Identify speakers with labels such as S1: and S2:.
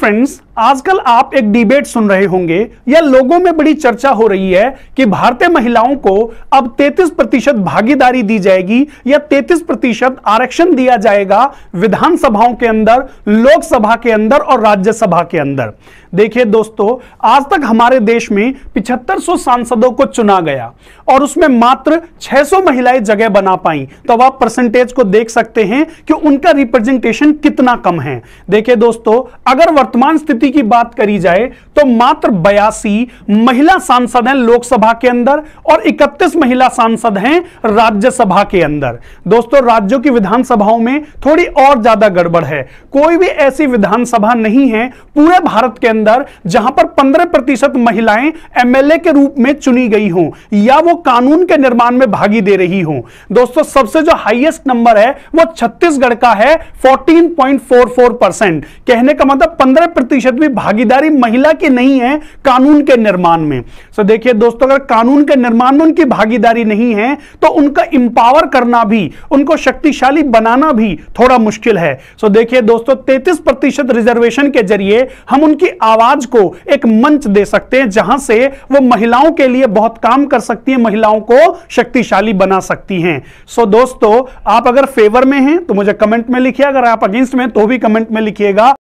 S1: friends आजकल आप एक डिबेट सुन रहे होंगे या लोगों में बड़ी चर्चा हो रही है कि भारतीय महिलाओं को अब 33 प्रतिशत भागीदारी दी जाएगी या 33 प्रतिशत आरक्षण दिया जाएगा विधानसभाओं के अंदर लोकसभा के अंदर और राज्यसभा के अंदर देखिए दोस्तों आज तक हमारे देश में 7500 सांसदों को चुना गया और उसमें मात्र 600 महिलाएं जगह बना पाई तो अब आप परसेंटेज को देख सकते हैं कि उनका रिप्रेजेंटेशन कितना कम है देखिए दोस्तों अगर वर्तमान स्थिति की बात करी जाए तो मात्र बयासी महिला सांसद हैं लोकसभा के अंदर और इकतीस महिला सांसद हैं राज्यसभा के अंदर दोस्तों राज्यों की विधानसभाओं में थोड़ी और ज्यादा गड़बड़ है कोई भी ऐसी विधानसभा नहीं है पूरे भारत के अंदर अंदर जहां पर 15 प्रतिशत महिलाएं एमएलए के रूप में चुनी गई हों या वो कानून के निर्माण में भागी दे रही हों दोस्तों सबसे जो हाईएस्ट नंबर है वो छत्तीसगढ़ का है 14.44 परसेंट कहने का मतलब 15 प्रतिशत भी भागीदारी महिला की नहीं है कानून के निर्माण में सो देखिए दोस्तों अगर कानून के निर्माण में उनकी भागीदारी नहीं है तो उनका इंपावर करना भी उनको शक्तिशाली बनाना भी थोड़ा मुश्किल है सो देखिए दोस्तों तैतीस प्रतिशत रिजर्वेशन के जरिए हम उनकी आवाज को एक मंच दे सकते हैं जहां से वो महिलाओं के लिए बहुत काम कर सकती हैं महिलाओं को शक्तिशाली बना सकती हैं सो दोस्तों आप अगर फेवर में हैं तो मुझे कमेंट में लिखिए अगर आप अगेंस्ट में तो भी कमेंट में लिखिएगा